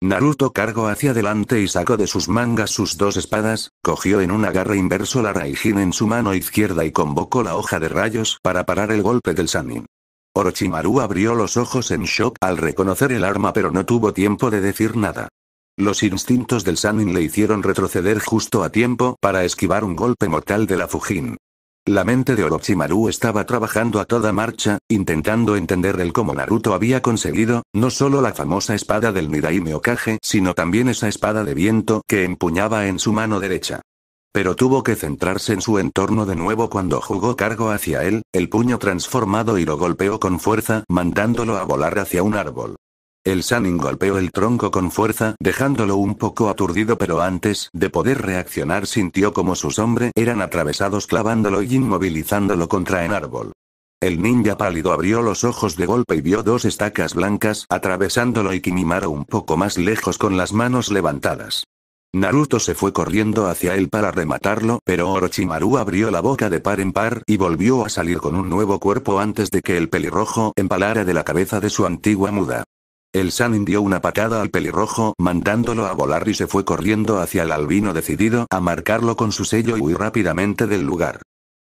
Naruto cargó hacia adelante y sacó de sus mangas sus dos espadas, cogió en un agarre inverso la Raijin en su mano izquierda y convocó la hoja de rayos para parar el golpe del Sanin. Orochimaru abrió los ojos en shock al reconocer el arma pero no tuvo tiempo de decir nada. Los instintos del Sanin le hicieron retroceder justo a tiempo para esquivar un golpe mortal de la Fujin. La mente de Orochimaru estaba trabajando a toda marcha, intentando entender el cómo Naruto había conseguido, no solo la famosa espada del Nidaime Okage, sino también esa espada de viento que empuñaba en su mano derecha. Pero tuvo que centrarse en su entorno de nuevo cuando jugó cargo hacia él, el puño transformado y lo golpeó con fuerza, mandándolo a volar hacia un árbol. El Sanin golpeó el tronco con fuerza, dejándolo un poco aturdido, pero antes de poder reaccionar sintió como sus hombres eran atravesados clavándolo y inmovilizándolo contra el árbol. El ninja pálido abrió los ojos de golpe y vio dos estacas blancas atravesándolo y Kimimaro un poco más lejos con las manos levantadas. Naruto se fue corriendo hacia él para rematarlo, pero Orochimaru abrió la boca de par en par y volvió a salir con un nuevo cuerpo antes de que el pelirrojo empalara de la cabeza de su antigua muda. El Sanin dio una patada al pelirrojo, mandándolo a volar y se fue corriendo hacia el albino decidido a marcarlo con su sello y huir rápidamente del lugar.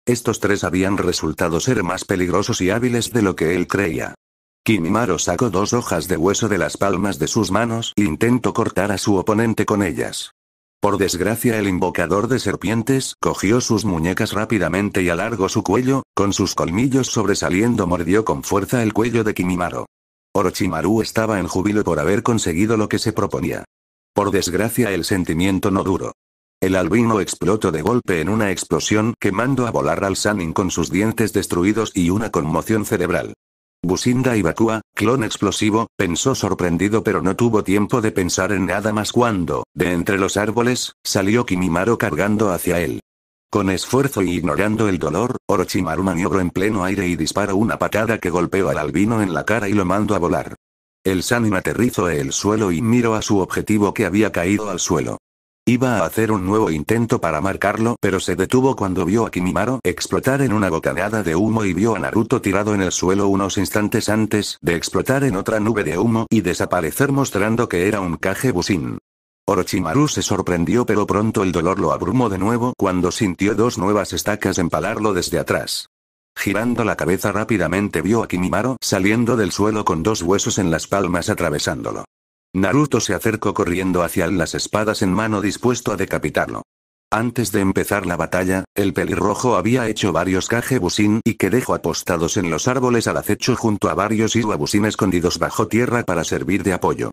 Estos tres habían resultado ser más peligrosos y hábiles de lo que él creía. Kimimaro sacó dos hojas de hueso de las palmas de sus manos e intentó cortar a su oponente con ellas. Por desgracia el invocador de serpientes cogió sus muñecas rápidamente y alargó su cuello, con sus colmillos sobresaliendo mordió con fuerza el cuello de Kimimaro. Orochimaru estaba en júbilo por haber conseguido lo que se proponía. Por desgracia el sentimiento no duró. El albino explotó de golpe en una explosión quemando a volar al Sanin con sus dientes destruidos y una conmoción cerebral. Businda Ibakua, clon explosivo, pensó sorprendido pero no tuvo tiempo de pensar en nada más cuando, de entre los árboles, salió Kimimaro cargando hacia él. Con esfuerzo y ignorando el dolor, Orochimaru maniobró en pleno aire y disparó una patada que golpeó al albino en la cara y lo mandó a volar. El Sanin aterrizó en el suelo y miró a su objetivo que había caído al suelo. Iba a hacer un nuevo intento para marcarlo pero se detuvo cuando vio a Kimimaro explotar en una bocanada de humo y vio a Naruto tirado en el suelo unos instantes antes de explotar en otra nube de humo y desaparecer mostrando que era un caje Orochimaru se sorprendió pero pronto el dolor lo abrumó de nuevo cuando sintió dos nuevas estacas empalarlo desde atrás. Girando la cabeza rápidamente vio a Kimimaro saliendo del suelo con dos huesos en las palmas atravesándolo. Naruto se acercó corriendo hacia él las espadas en mano dispuesto a decapitarlo. Antes de empezar la batalla, el pelirrojo había hecho varios Kagebusin y que dejó apostados en los árboles al acecho junto a varios Iwabusin escondidos bajo tierra para servir de apoyo.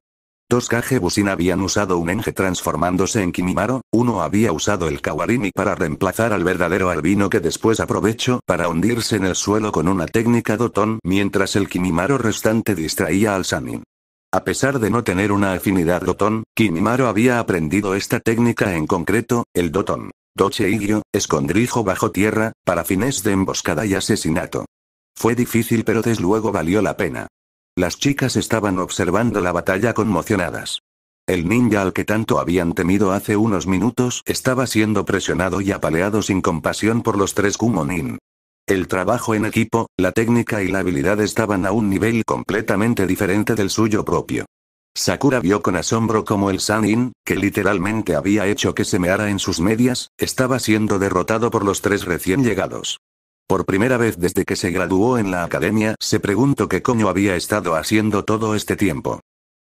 Dos Kagebusin habían usado un Enge transformándose en Kimimaro, uno había usado el Kawarimi para reemplazar al verdadero Albino que después aprovechó para hundirse en el suelo con una técnica Doton mientras el Kimimaro restante distraía al Sanin. A pesar de no tener una afinidad Doton, Kimimaro había aprendido esta técnica en concreto, el Doton. Doche escondrijo bajo tierra, para fines de emboscada y asesinato. Fue difícil pero desde luego valió la pena. Las chicas estaban observando la batalla conmocionadas. El ninja al que tanto habían temido hace unos minutos estaba siendo presionado y apaleado sin compasión por los tres Kumonin. El trabajo en equipo, la técnica y la habilidad estaban a un nivel completamente diferente del suyo propio. Sakura vio con asombro cómo el Sanin, que literalmente había hecho que se meara en sus medias, estaba siendo derrotado por los tres recién llegados. Por primera vez desde que se graduó en la academia, se preguntó qué coño había estado haciendo todo este tiempo.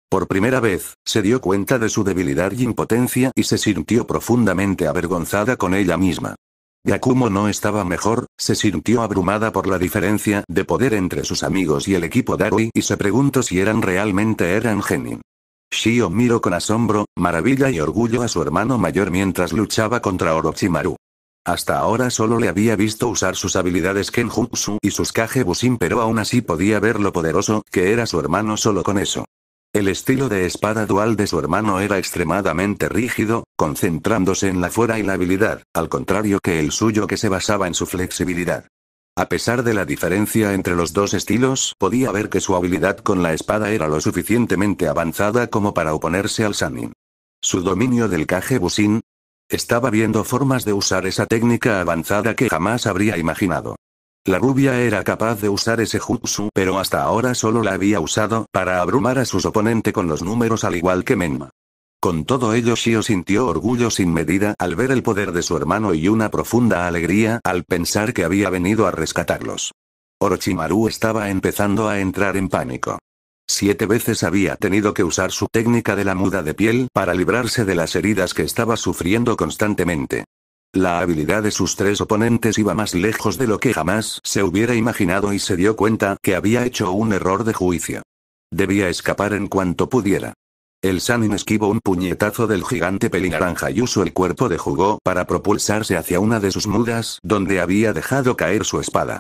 Por primera vez, se dio cuenta de su debilidad y impotencia y se sintió profundamente avergonzada con ella misma. Yakumo no estaba mejor, se sintió abrumada por la diferencia de poder entre sus amigos y el equipo Darui y se preguntó si eran realmente eran Genin. Shio miró con asombro, maravilla y orgullo a su hermano mayor mientras luchaba contra Orochimaru. Hasta ahora solo le había visto usar sus habilidades Kenjutsu y sus Kagebushin pero aún así podía ver lo poderoso que era su hermano solo con eso. El estilo de espada dual de su hermano era extremadamente rígido, concentrándose en la fuerza y la habilidad, al contrario que el suyo que se basaba en su flexibilidad. A pesar de la diferencia entre los dos estilos, podía ver que su habilidad con la espada era lo suficientemente avanzada como para oponerse al Sanin. Su dominio del Kage Busin, estaba viendo formas de usar esa técnica avanzada que jamás habría imaginado. La rubia era capaz de usar ese jutsu, pero hasta ahora solo la había usado para abrumar a sus oponentes con los números al igual que Menma. Con todo ello Shio sintió orgullo sin medida al ver el poder de su hermano y una profunda alegría al pensar que había venido a rescatarlos. Orochimaru estaba empezando a entrar en pánico. Siete veces había tenido que usar su técnica de la muda de piel para librarse de las heridas que estaba sufriendo constantemente. La habilidad de sus tres oponentes iba más lejos de lo que jamás se hubiera imaginado y se dio cuenta que había hecho un error de juicio. Debía escapar en cuanto pudiera. El Sanin esquivó un puñetazo del gigante pelinaranja y usó el cuerpo de Jugó para propulsarse hacia una de sus mudas donde había dejado caer su espada.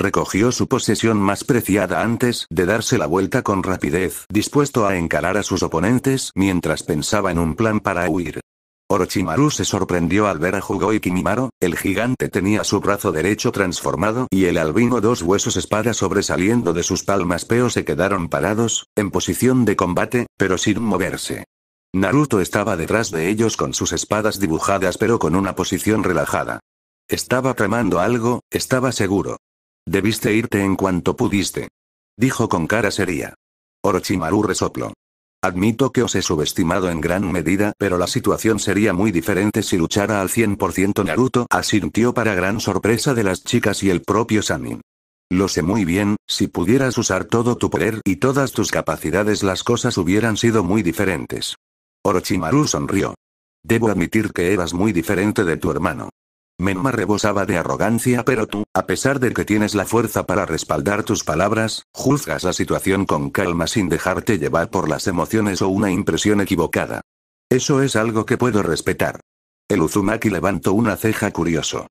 Recogió su posesión más preciada antes de darse la vuelta con rapidez, dispuesto a encarar a sus oponentes mientras pensaba en un plan para huir. Orochimaru se sorprendió al ver a y Kimimaro, el gigante tenía su brazo derecho transformado y el albino dos huesos espada sobresaliendo de sus palmas peo se quedaron parados, en posición de combate, pero sin moverse. Naruto estaba detrás de ellos con sus espadas dibujadas pero con una posición relajada. Estaba tramando algo, estaba seguro. Debiste irte en cuanto pudiste. Dijo con cara seria. Orochimaru resopló. Admito que os he subestimado en gran medida, pero la situación sería muy diferente si luchara al 100% Naruto, asintió para gran sorpresa de las chicas y el propio Sanin. Lo sé muy bien, si pudieras usar todo tu poder y todas tus capacidades las cosas hubieran sido muy diferentes. Orochimaru sonrió. Debo admitir que eras muy diferente de tu hermano. Menma rebosaba de arrogancia pero tú, a pesar de que tienes la fuerza para respaldar tus palabras, juzgas la situación con calma sin dejarte llevar por las emociones o una impresión equivocada. Eso es algo que puedo respetar. El Uzumaki levantó una ceja curioso.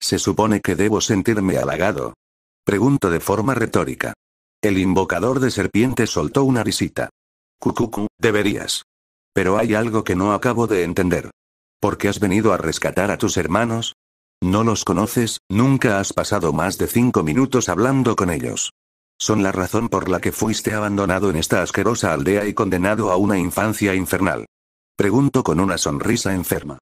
¿Se supone que debo sentirme halagado? Pregunto de forma retórica. El invocador de serpientes soltó una risita. Cucucu, deberías. Pero hay algo que no acabo de entender. ¿Por qué has venido a rescatar a tus hermanos? No los conoces, nunca has pasado más de cinco minutos hablando con ellos. Son la razón por la que fuiste abandonado en esta asquerosa aldea y condenado a una infancia infernal. Pregunto con una sonrisa enferma.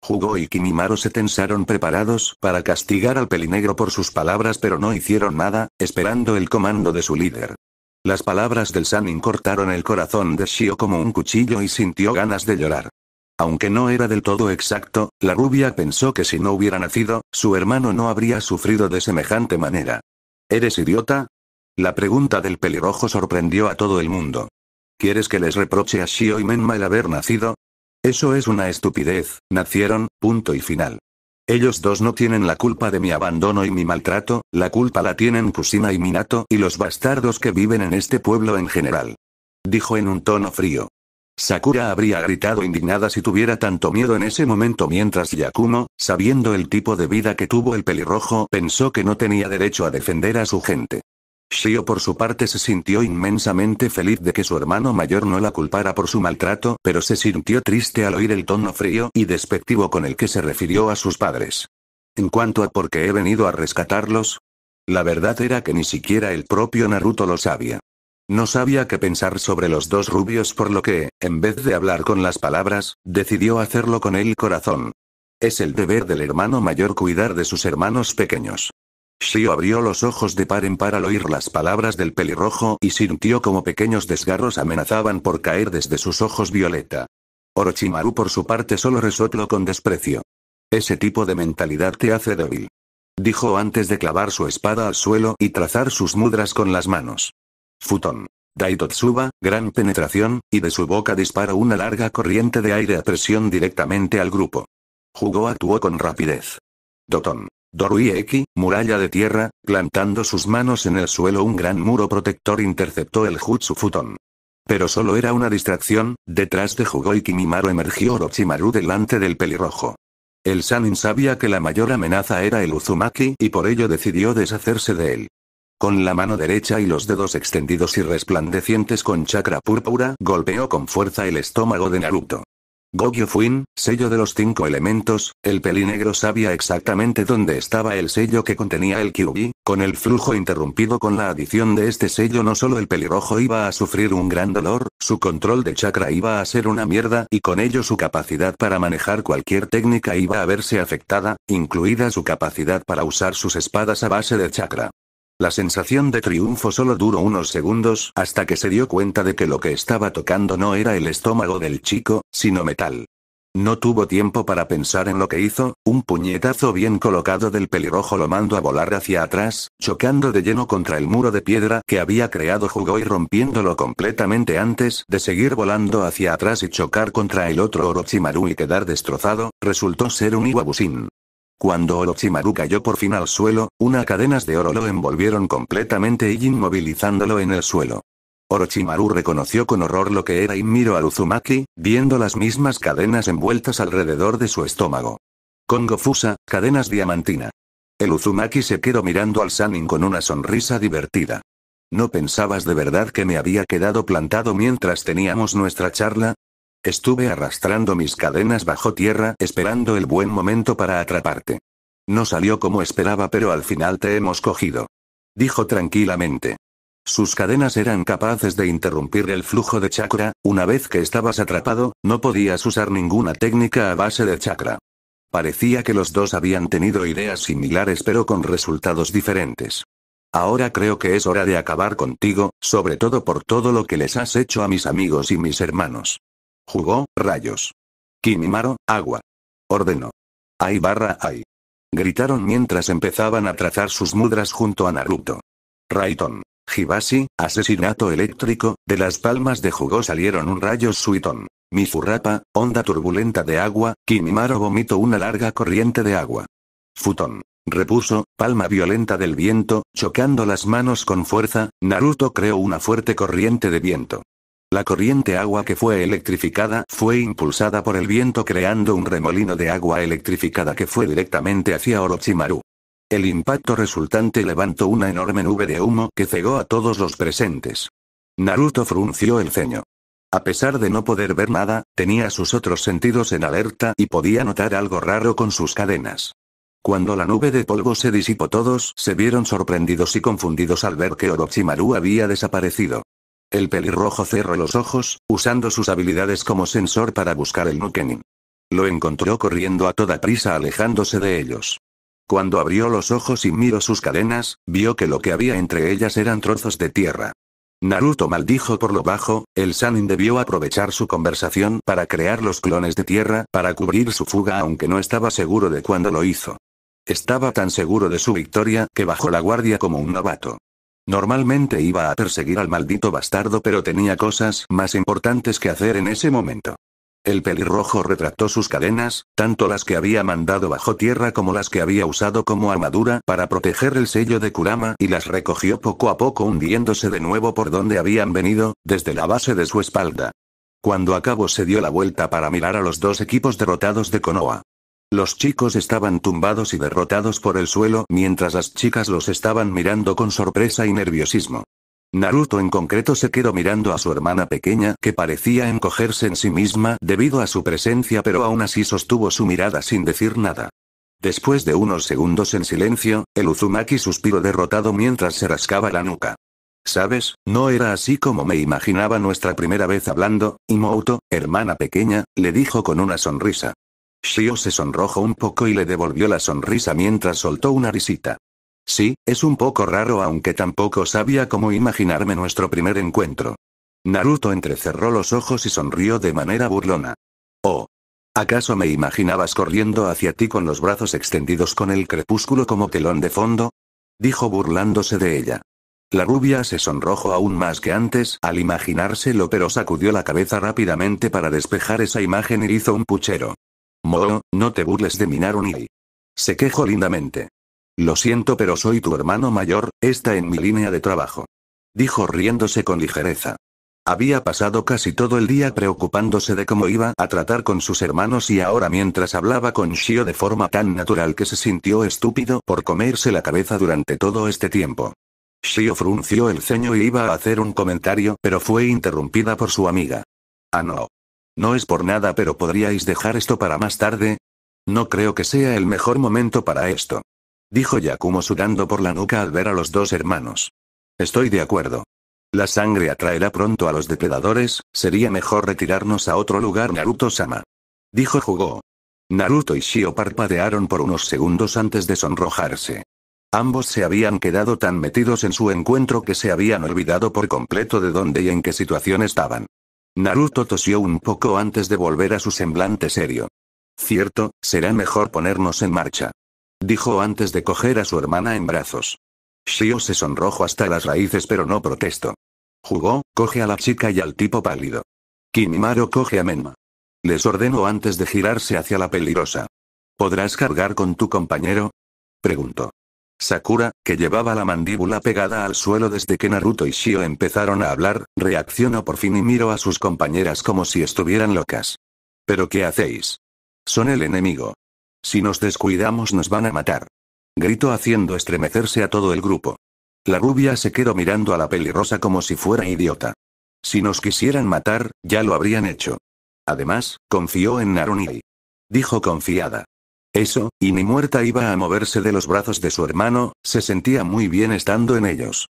Jugó y Kimimaro se tensaron preparados para castigar al pelinegro por sus palabras pero no hicieron nada, esperando el comando de su líder. Las palabras del Sanin cortaron el corazón de Shio como un cuchillo y sintió ganas de llorar. Aunque no era del todo exacto, la rubia pensó que si no hubiera nacido, su hermano no habría sufrido de semejante manera. ¿Eres idiota? La pregunta del pelirrojo sorprendió a todo el mundo. ¿Quieres que les reproche a Shio y Menma el haber nacido? Eso es una estupidez, nacieron, punto y final. Ellos dos no tienen la culpa de mi abandono y mi maltrato, la culpa la tienen Kusina y Minato y los bastardos que viven en este pueblo en general. Dijo en un tono frío. Sakura habría gritado indignada si tuviera tanto miedo en ese momento mientras Yakumo, sabiendo el tipo de vida que tuvo el pelirrojo, pensó que no tenía derecho a defender a su gente. Shio por su parte se sintió inmensamente feliz de que su hermano mayor no la culpara por su maltrato, pero se sintió triste al oír el tono frío y despectivo con el que se refirió a sus padres. En cuanto a por qué he venido a rescatarlos, la verdad era que ni siquiera el propio Naruto lo sabía. No sabía qué pensar sobre los dos rubios por lo que, en vez de hablar con las palabras, decidió hacerlo con el corazón. Es el deber del hermano mayor cuidar de sus hermanos pequeños. Shio abrió los ojos de par en par al oír las palabras del pelirrojo y sintió como pequeños desgarros amenazaban por caer desde sus ojos violeta. Orochimaru por su parte solo resopló con desprecio. Ese tipo de mentalidad te hace débil. Dijo antes de clavar su espada al suelo y trazar sus mudras con las manos. Futón. Daitotsuba, gran penetración, y de su boca dispara una larga corriente de aire a presión directamente al grupo. Jugó actuó con rapidez. Doton. Doruieki, muralla de tierra, plantando sus manos en el suelo un gran muro protector interceptó el Jutsu Futon. Pero solo era una distracción, detrás de Hugo y Kimimaro emergió Orochimaru delante del pelirrojo. El Sanin sabía que la mayor amenaza era el Uzumaki y por ello decidió deshacerse de él. Con la mano derecha y los dedos extendidos y resplandecientes con chakra púrpura, golpeó con fuerza el estómago de Naruto. Gogyo Fuin, sello de los cinco elementos, el pelinegro sabía exactamente dónde estaba el sello que contenía el Kyubi, con el flujo interrumpido con la adición de este sello no solo el pelirrojo iba a sufrir un gran dolor, su control de chakra iba a ser una mierda y con ello su capacidad para manejar cualquier técnica iba a verse afectada, incluida su capacidad para usar sus espadas a base de chakra. La sensación de triunfo solo duró unos segundos hasta que se dio cuenta de que lo que estaba tocando no era el estómago del chico, sino metal. No tuvo tiempo para pensar en lo que hizo, un puñetazo bien colocado del pelirrojo lo mandó a volar hacia atrás, chocando de lleno contra el muro de piedra que había creado Jugó y rompiéndolo completamente antes de seguir volando hacia atrás y chocar contra el otro Orochimaru y quedar destrozado, resultó ser un Iwabusin. Cuando Orochimaru cayó por fin al suelo, unas cadenas de oro lo envolvieron completamente y inmovilizándolo en el suelo. Orochimaru reconoció con horror lo que era y miró al Uzumaki, viendo las mismas cadenas envueltas alrededor de su estómago. Kongo Fusa, cadenas diamantina. El Uzumaki se quedó mirando al Sanin con una sonrisa divertida. ¿No pensabas de verdad que me había quedado plantado mientras teníamos nuestra charla? Estuve arrastrando mis cadenas bajo tierra esperando el buen momento para atraparte. No salió como esperaba, pero al final te hemos cogido. Dijo tranquilamente. Sus cadenas eran capaces de interrumpir el flujo de chakra, una vez que estabas atrapado, no podías usar ninguna técnica a base de chakra. Parecía que los dos habían tenido ideas similares pero con resultados diferentes. Ahora creo que es hora de acabar contigo, sobre todo por todo lo que les has hecho a mis amigos y mis hermanos. Jugó, rayos. Kimimaro, agua. Ordenó. Ay barra ay. Gritaron mientras empezaban a trazar sus mudras junto a Naruto. Raiton. Hibashi, asesinato eléctrico, de las palmas de jugo salieron un rayo suitón. Mifurapa, onda turbulenta de agua, Kimimaro vomitó una larga corriente de agua. Futón. Repuso, palma violenta del viento, chocando las manos con fuerza, Naruto creó una fuerte corriente de viento. La corriente agua que fue electrificada fue impulsada por el viento creando un remolino de agua electrificada que fue directamente hacia Orochimaru. El impacto resultante levantó una enorme nube de humo que cegó a todos los presentes. Naruto frunció el ceño. A pesar de no poder ver nada, tenía sus otros sentidos en alerta y podía notar algo raro con sus cadenas. Cuando la nube de polvo se disipó todos se vieron sorprendidos y confundidos al ver que Orochimaru había desaparecido. El pelirrojo cerró los ojos, usando sus habilidades como sensor para buscar el Nukenin. Lo encontró corriendo a toda prisa alejándose de ellos. Cuando abrió los ojos y miró sus cadenas, vio que lo que había entre ellas eran trozos de tierra. Naruto maldijo por lo bajo, el Sanin debió aprovechar su conversación para crear los clones de tierra para cubrir su fuga aunque no estaba seguro de cuándo lo hizo. Estaba tan seguro de su victoria que bajó la guardia como un novato. Normalmente iba a perseguir al maldito bastardo pero tenía cosas más importantes que hacer en ese momento. El pelirrojo retractó sus cadenas, tanto las que había mandado bajo tierra como las que había usado como armadura para proteger el sello de Kurama y las recogió poco a poco hundiéndose de nuevo por donde habían venido, desde la base de su espalda. Cuando acabó se dio la vuelta para mirar a los dos equipos derrotados de Konoha. Los chicos estaban tumbados y derrotados por el suelo mientras las chicas los estaban mirando con sorpresa y nerviosismo. Naruto en concreto se quedó mirando a su hermana pequeña que parecía encogerse en sí misma debido a su presencia pero aún así sostuvo su mirada sin decir nada. Después de unos segundos en silencio, el Uzumaki suspiró derrotado mientras se rascaba la nuca. ¿Sabes? No era así como me imaginaba nuestra primera vez hablando, y Mouto, hermana pequeña, le dijo con una sonrisa. Shio se sonrojó un poco y le devolvió la sonrisa mientras soltó una risita. Sí, es un poco raro aunque tampoco sabía cómo imaginarme nuestro primer encuentro. Naruto entrecerró los ojos y sonrió de manera burlona. Oh. ¿Acaso me imaginabas corriendo hacia ti con los brazos extendidos con el crepúsculo como telón de fondo? Dijo burlándose de ella. La rubia se sonrojó aún más que antes al imaginárselo pero sacudió la cabeza rápidamente para despejar esa imagen y hizo un puchero. Moho, no te burles de Minaruni. Se quejó lindamente. Lo siento pero soy tu hermano mayor, está en mi línea de trabajo. Dijo riéndose con ligereza. Había pasado casi todo el día preocupándose de cómo iba a tratar con sus hermanos y ahora mientras hablaba con Shio de forma tan natural que se sintió estúpido por comerse la cabeza durante todo este tiempo. Shio frunció el ceño y iba a hacer un comentario, pero fue interrumpida por su amiga. Ah no. No es por nada, pero podríais dejar esto para más tarde. No creo que sea el mejor momento para esto. Dijo Yakumo sudando por la nuca al ver a los dos hermanos. Estoy de acuerdo. La sangre atraerá pronto a los depredadores, sería mejor retirarnos a otro lugar Naruto-sama. Dijo Jugo. Naruto y Shio parpadearon por unos segundos antes de sonrojarse. Ambos se habían quedado tan metidos en su encuentro que se habían olvidado por completo de dónde y en qué situación estaban. Naruto tosió un poco antes de volver a su semblante serio. Cierto, será mejor ponernos en marcha. Dijo antes de coger a su hermana en brazos. Shio se sonrojo hasta las raíces pero no protestó. Jugó, coge a la chica y al tipo pálido. Kimimaro coge a Menma. Les ordenó antes de girarse hacia la peligrosa. ¿Podrás cargar con tu compañero? Preguntó. Sakura, que llevaba la mandíbula pegada al suelo desde que Naruto y Shio empezaron a hablar, reaccionó por fin y miró a sus compañeras como si estuvieran locas. ¿Pero qué hacéis? Son el enemigo. Si nos descuidamos nos van a matar. Gritó haciendo estremecerse a todo el grupo. La rubia se quedó mirando a la pelirrosa como si fuera idiota. Si nos quisieran matar, ya lo habrían hecho. Además, confió en Narunei. Dijo confiada. Eso, y ni muerta iba a moverse de los brazos de su hermano, se sentía muy bien estando en ellos.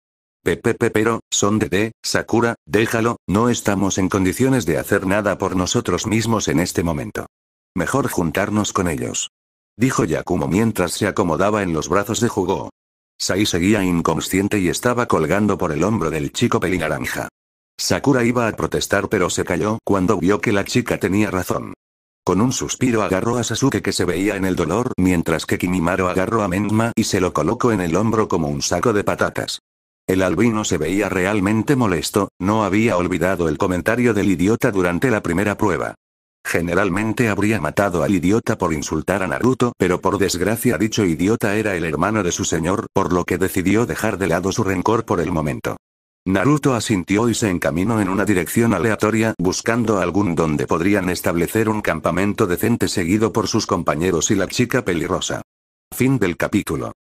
Pepepe pero, son de de Sakura, déjalo, no estamos en condiciones de hacer nada por nosotros mismos en este momento. Mejor juntarnos con ellos. Dijo Yakumo mientras se acomodaba en los brazos de Jugo Sai seguía inconsciente y estaba colgando por el hombro del chico pelinaranja. Sakura iba a protestar pero se calló cuando vio que la chica tenía razón. Con un suspiro agarró a Sasuke que se veía en el dolor mientras que Kimimaro agarró a Menma y se lo colocó en el hombro como un saco de patatas. El albino se veía realmente molesto, no había olvidado el comentario del idiota durante la primera prueba. Generalmente habría matado al idiota por insultar a Naruto, pero por desgracia dicho idiota era el hermano de su señor, por lo que decidió dejar de lado su rencor por el momento. Naruto asintió y se encaminó en una dirección aleatoria buscando algún donde podrían establecer un campamento decente seguido por sus compañeros y la chica pelirrosa. Fin del capítulo.